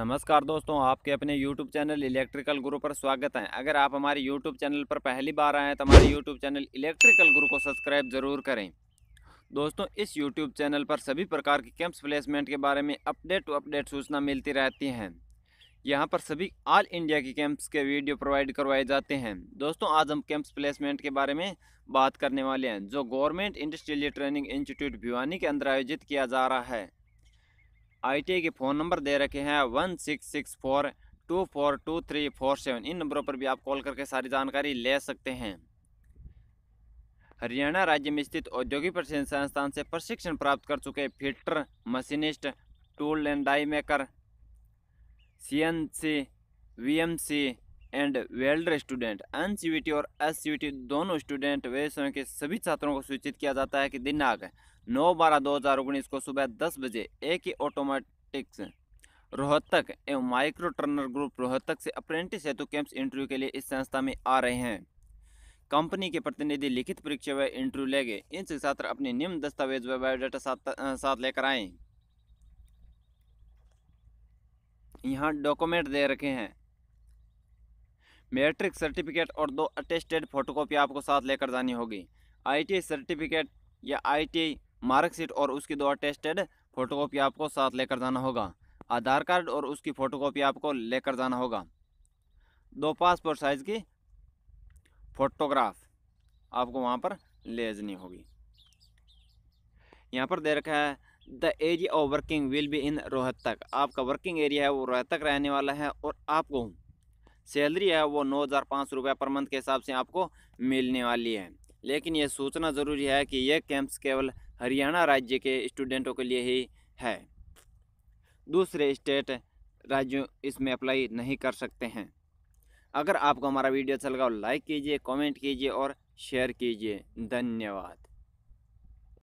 नमस्कार दोस्तों आपके अपने YouTube चैनल इलेक्ट्रिकल गुरु पर स्वागत है अगर आप हमारे YouTube चैनल पर पहली बार आए हैं तो हमारे YouTube चैनल इलेक्ट्रिकल गुरु को सब्सक्राइब जरूर करें दोस्तों इस YouTube चैनल पर सभी प्रकार के कैंप्स प्लेसमेंट के बारे में अपडेट टू अपडेट सूचना मिलती रहती हैं यहाँ पर सभी ऑल इंडिया के कैंप्स के वीडियो प्रोवाइड करवाए जाते हैं दोस्तों आज हम कैंप्स प्लेसमेंट के बारे में बात करने वाले हैं जो government industrial training institute Bhiwani के अंदर आयोजित किया जा रहा है आईटीआई के फ़ोन नंबर दे रखे हैं one six six four two four two three four seven इन नंबरों पर भी आप कॉल करके सारी जानकारी ले सकते हैं हरियाणा राज्य में स्थित औद्योगिक प्रशिक्षण संस्थान से प्रशिक्षण प्राप्त कर चुके fitter machinist tool and die maker C N C V M C and welder student N C और एस दोनों स्टूडेंट वे स्वयं के सभी छात्रों को सूचित किया जाता है कि दिनांक नौ बारह दो हज़ार उन्नीस को सुबह दस बजे एक ही ऑटोमेटिक्स रोहतक एवं माइक्रो टर्नर ग्रुप रोहतक से अप्रेंटिस हेतु कैंप्स इंटरव्यू के लिए इस संस्था में आ रहे हैं कंपनी के प्रतिनिधि लिखित परीक्षा व इंटरव्यू लेंगे इनसे छात्र अपने निम्न दस्तावेज व बायोडाटा साथ, साथ लेकर आए यहाँ डॉक्यूमेंट दे रखे हैं मैट्रिक सर्टिफिकेट और दो अटेस्टेड फोटोकॉपी आपको साथ लेकर जानी होगी आई सर्टिफिकेट या आईटीआई मार्कशीट और उसकी दो अटेस्टेड फोटोकॉपी आपको साथ लेकर जाना होगा आधार कार्ड और उसकी फ़ोटोकॉपी आपको लेकर जाना होगा दो पासपोर्ट साइज़ की फ़ोटोग्राफ आपको वहाँ पर ले जानी होगी यहाँ पर दे रखा है the area of working will be in Rohtak आपका वर्किंग एरिया है वो रोहतक रहने वाला है और आपको सैलरी है वो नौ हज़ार पाँच रुपये पर मंथ के हिसाब से आपको मिलने वाली है लेकिन ये सोचना ज़रूरी है कि ये कैंप्स केवल हरियाणा राज्य के स्टूडेंटों के लिए ही है दूसरे स्टेट राज्यों इसमें अप्लाई नहीं कर सकते हैं अगर आपको हमारा वीडियो अच्छा लगा लाइक कीजिए कमेंट कीजिए और शेयर कीजिए धन्यवाद